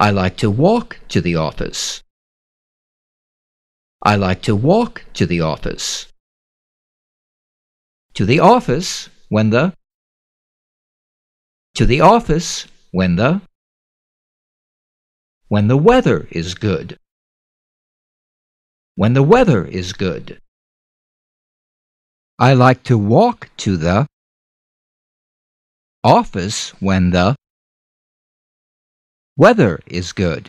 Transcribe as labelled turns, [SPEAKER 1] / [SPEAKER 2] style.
[SPEAKER 1] I like to walk to the office. I like to walk to the office. To the office when the To the office when the When the weather is good. When the weather is good. I like to walk to the office when the Weather is good.